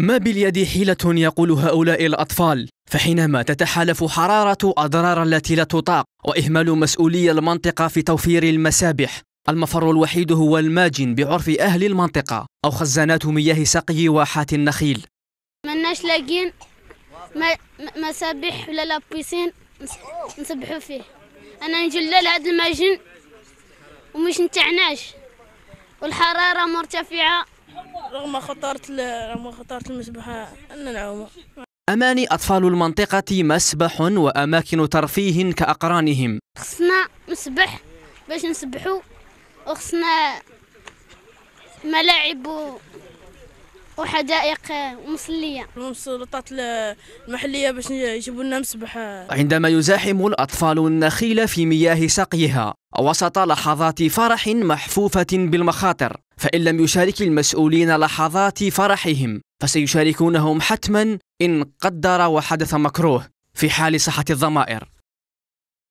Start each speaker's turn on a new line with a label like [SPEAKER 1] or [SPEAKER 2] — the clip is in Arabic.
[SPEAKER 1] ما باليد حيلة يقول هؤلاء الأطفال فحينما تتحالف حرارة أضرار التي لا تطاق وإهمال مسؤولي المنطقة في توفير المسابح المفر الوحيد هو الماجن بعرف أهل المنطقة أو خزانات مياه سقي واحات النخيل
[SPEAKER 2] مناش لاقين مسابح ولا لابيسين نسبحوا فيه أنا نجلل لهذا الماجن ومش نتعناش والحرارة مرتفعة رغم خطارة رغم خطارة المسبحة أن نعوم
[SPEAKER 1] أماني أطفال المنطقة مسبح وأماكن ترفيه كأقرانهم
[SPEAKER 2] خصنا مسبح باش نسبحوا
[SPEAKER 3] وخصنا ملاعب وحدائق مصلية السلطات المحلية باش يجيبوا لنا مسبح عندما
[SPEAKER 1] يزاحم الأطفال النخيل في مياه سقيها وسط لحظات فرح محفوفة بالمخاطر فإن لم يشارك المسؤولين لحظات فرحهم فسيشاركونهم حتما إن قدر وحدث مكروه في حال صحة الضمائر